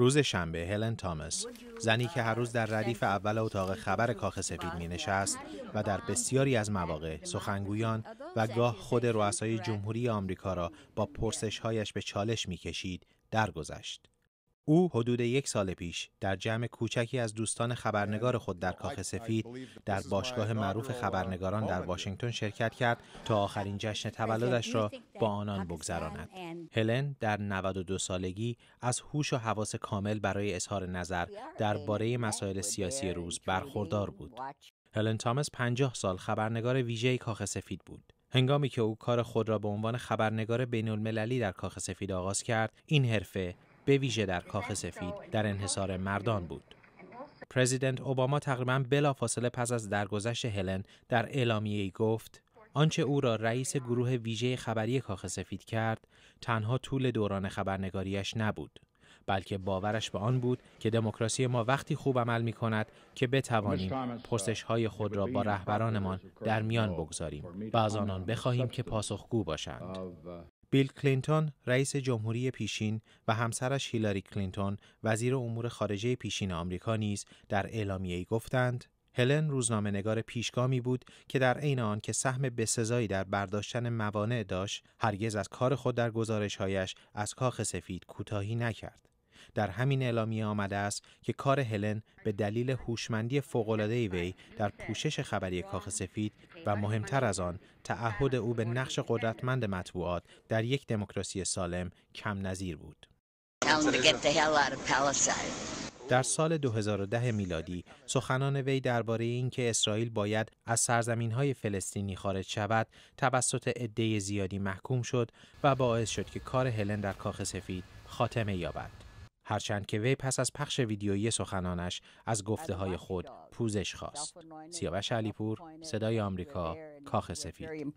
روز شنبه هلن تامس زنی که هر روز در ردیف اول اتاق خبر کاخ سفید می نشست و در بسیاری از مواقع سخنگویان و گاه خود رؤسای جمهوری آمریکا را با پرسش هایش به چالش می درگذشت. او حدود یک سال پیش در جمع کوچکی از دوستان خبرنگار خود در کاخ سفید در باشگاه معروف خبرنگاران در واشنگتن شرکت کرد تا آخرین جشن تولدش را با آنان بگذراند. هلن در 92 سالگی از هوش و حواس کامل برای اظهار نظر درباره مسائل سیاسی روز برخوردار بود. هلن تامس 50 سال خبرنگار ویژه کاخ سفید بود. هنگامی که او کار خود را به عنوان خبرنگار بین المللی در کاخ سفید آغاز کرد، این حرفه به ویژه در کاخ سفید در انحصار مردان بود. پرزیدنت اوباما تقریبا بلافاصله پس از درگذشت هلن در اعلامیه‌ای گفت آنچه او را رئیس گروه ویژه خبری کاخ سفید کرد تنها طول دوران خبرنگاریش نبود بلکه باورش به آن بود که دموکراسی ما وقتی خوب عمل می کند که بتوانیم پرسش های خود را با رهبرانمان در میان بگذاریم و از آنان بخواهیم که پاسخگو باشند. بیل کلینتون رئیس جمهوری پیشین و همسرش هیلاری کلینتون وزیر امور خارجه پیشین آمریکا نیز در اعلامیه‌ای گفتند هلن روزنامه نگار پیشگامی بود که در عین آن که سهم بسزایی در برداشتن موانع داشت هرگز از کار خود در گزارشهایش از کاخ سفید کوتاهی نکرد در همین اعلامیه آمده است که کار هلن به دلیل هوشمندی ای وی در پوشش خبری کاخ سفید و مهمتر از آن تعهد او به نقش قدرتمند مطبوعات در یک دموکراسی سالم کم نظیر بود. در سال 2010 میلادی سخنان وی درباره اینکه اسرائیل باید از سرزمین های فلسطینی خارج شود توسط عده زیادی محکوم شد و باعث شد که کار هلن در کاخ سفید خاتمه یابد. هرچند که وی پس از پخش ویدیویی سخنانش از گفته های خود پوزش خواست. سیاوش علیپور، صدای آمریکا، کاخ سفید.